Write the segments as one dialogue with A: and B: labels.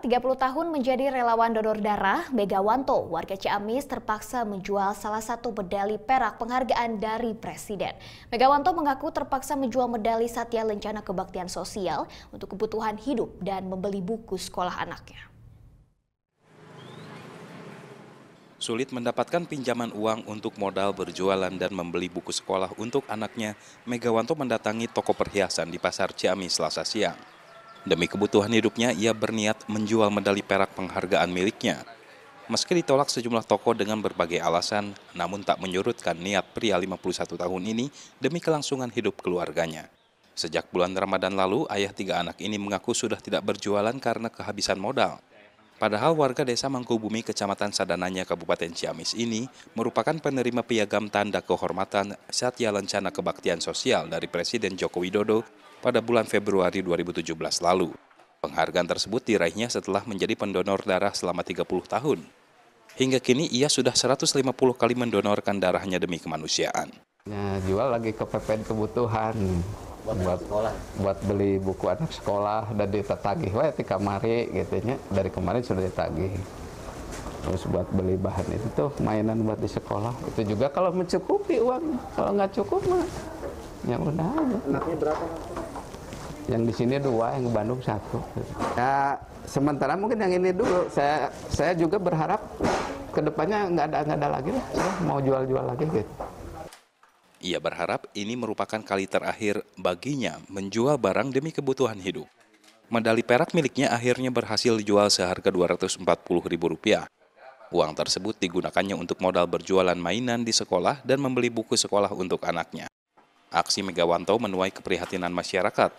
A: 30 tahun menjadi relawan donor darah, Megawanto, warga Ciamis terpaksa menjual salah satu medali perak penghargaan dari Presiden. Megawanto mengaku terpaksa menjual medali Satya Lencana Kebaktian Sosial untuk kebutuhan hidup dan membeli buku sekolah anaknya. Sulit mendapatkan pinjaman uang untuk modal berjualan dan membeli buku sekolah untuk anaknya, Megawanto mendatangi toko perhiasan di Pasar Ciamis selasa siang. Demi kebutuhan hidupnya, ia berniat menjual medali perak penghargaan miliknya. Meski ditolak sejumlah toko dengan berbagai alasan, namun tak menyurutkan niat pria 51 tahun ini demi kelangsungan hidup keluarganya. Sejak bulan Ramadan lalu, ayah tiga anak ini mengaku sudah tidak berjualan karena kehabisan modal. Padahal warga desa Mangkubumi Kecamatan Sadananya Kabupaten Ciamis ini merupakan penerima piagam tanda kehormatan Satya Lencana Kebaktian Sosial dari Presiden Joko Widodo pada bulan Februari 2017 lalu. Penghargaan tersebut diraihnya setelah menjadi pendonor darah selama 30 tahun. Hingga kini ia sudah 150 kali mendonorkan darahnya demi kemanusiaan.
B: Ya, jual lagi kepepet kebutuhan buat, buat sekolah buat beli buku anak sekolah dan ditagih wah di kamari gitu nya dari kemarin sudah ditagih terus buat beli bahan itu tuh mainan buat di sekolah itu juga kalau mencukupi uang kalau nggak cukup mah ya udah aja anaknya berapa yang di sini dua yang di Bandung satu ya sementara mungkin yang ini dulu saya saya juga berharap kedepannya nggak ada nggak ada lagi lah saya mau jual-jual lagi gitu
A: ia berharap ini merupakan kali terakhir baginya menjual barang demi kebutuhan hidup. Medali perak miliknya akhirnya berhasil dijual seharga Rp240.000. Uang tersebut digunakannya untuk modal berjualan mainan di sekolah dan membeli buku sekolah untuk anaknya. Aksi Megawanto menuai keprihatinan masyarakat.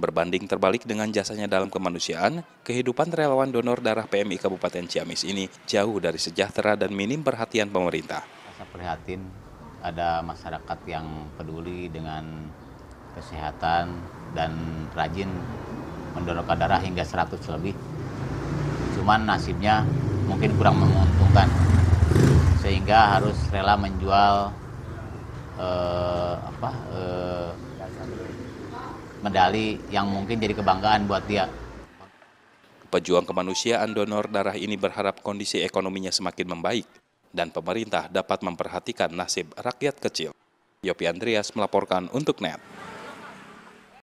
A: Berbanding terbalik dengan jasanya dalam kemanusiaan, kehidupan relawan donor darah PMI Kabupaten Ciamis ini jauh dari sejahtera dan minim perhatian pemerintah. Rasa prihatin
C: ada masyarakat yang peduli dengan kesehatan dan rajin mendorong darah hingga 100 lebih. Cuman nasibnya mungkin kurang menguntungkan sehingga harus rela menjual eh, apa eh,
A: medali yang mungkin jadi kebanggaan buat dia. Pejuang kemanusiaan donor darah ini berharap kondisi ekonominya semakin membaik dan pemerintah dapat memperhatikan nasib rakyat kecil. Yopi Andreas melaporkan untuk NET.